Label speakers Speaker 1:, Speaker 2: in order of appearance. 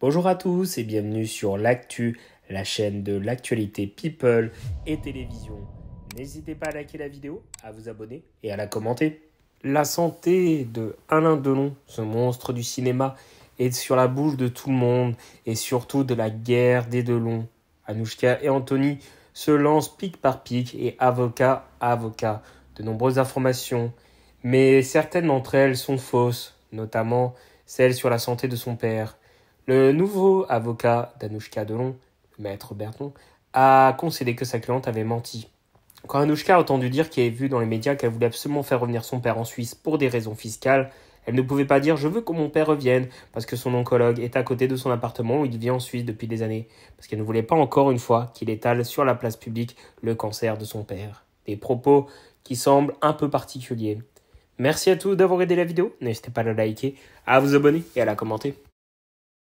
Speaker 1: Bonjour à tous et bienvenue sur l'actu, la chaîne de l'actualité people et télévision. N'hésitez pas à liker la vidéo, à vous abonner et à la commenter. La santé de Alain Delon, ce monstre du cinéma, est sur la bouche de tout le monde et surtout de la guerre des Delon. Anouchka et Anthony se lancent pic par pic et avocat à avocat de nombreuses informations, mais certaines d'entre elles sont fausses, notamment celles sur la santé de son père. Le nouveau avocat d'Anouchka Delon, maître Berton, a concédé que sa cliente avait menti. Quand Anouchka a entendu dire qu'elle avait vu dans les médias qu'elle voulait absolument faire revenir son père en Suisse pour des raisons fiscales, elle ne pouvait pas dire je veux que mon père revienne parce que son oncologue est à côté de son appartement où il vit en Suisse depuis des années, parce qu'elle ne voulait pas encore une fois qu'il étale sur la place publique le cancer de son père. Des propos qui semblent un peu particuliers. Merci à tous d'avoir aidé la vidéo, n'hésitez pas à la liker, à vous abonner et à la commenter.